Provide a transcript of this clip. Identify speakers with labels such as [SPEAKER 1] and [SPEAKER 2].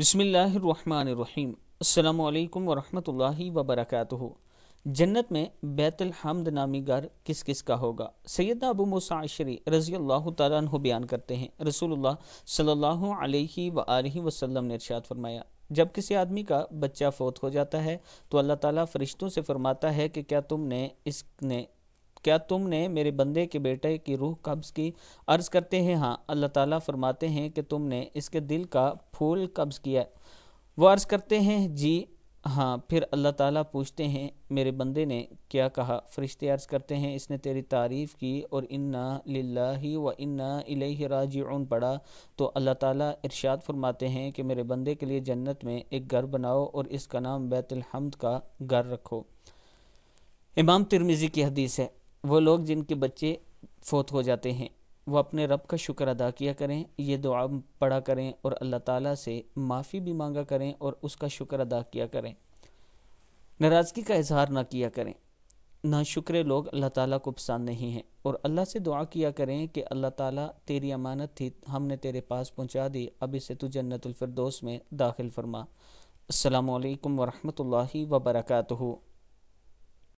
[SPEAKER 1] बसमीम् अल्लाम वरहमतुल्लाहि वबरकातुहु जन्नत में बैतुल हमद नामी घर किस किस का होगा सैद अबू मुसाशरी रज़ी अल्लाह तु बयान करते हैं रसूलुल्लाह सल्लल्लाहु अलैहि व आलि वसल्लम ने इरशाद फरमाया जब किसी आदमी का बच्चा फोत हो जाता है तो अल्लाह ताला फरिश्तों से फरमाता है कि क्या तुमने इसने क्या तुमने मेरे बंदे के बेटे की रूह कब्ज़ की अर्ज़ करते हैं हाँ अल्लाह ताला फरमाते हैं कि तुमने इसके दिल का फूल कब्ज़ किया वो अर्ज़ करते हैं जी हाँ फिर अल्लाह ताला पूछते हैं मेरे बंदे ने क्या कहा फरिश्ते अर्ज़ करते हैं इसने तेरी तारीफ़ की और इन्ना लिल्लाही व इन्ना इलैहि राजिउन पढ़ा तो अल्लाह ताला इरशाद फरमाते हैं कि मेरे बंदे के लिए जन्नत में एक घर बनाओ और इसका नाम बैतुलहमद का घर रखो इमाम तिरमिज़ी की हदीस है वो लोग जिनके बच्चे फोत हो जाते हैं वो अपने रब का शुक्र अदा किया करें ये दुआ पढ़ा करें और अल्लाह ताला से माफ़ी भी मांगा करें और उसका शुक्र अदा किया करें नाराज़गी का इजहार ना किया करें ना शुक्र लोग अल्लाह ताला को पसंद नहीं हैं और अल्लाह से दुआ किया करें कि अल्लाह ताला तेरी अमानत थी हमने तेरे पास पहुँचा दी अब इसे तो जन्नतफरदोस में दाखिल फरमा अल्लाम वरहमल वबरकू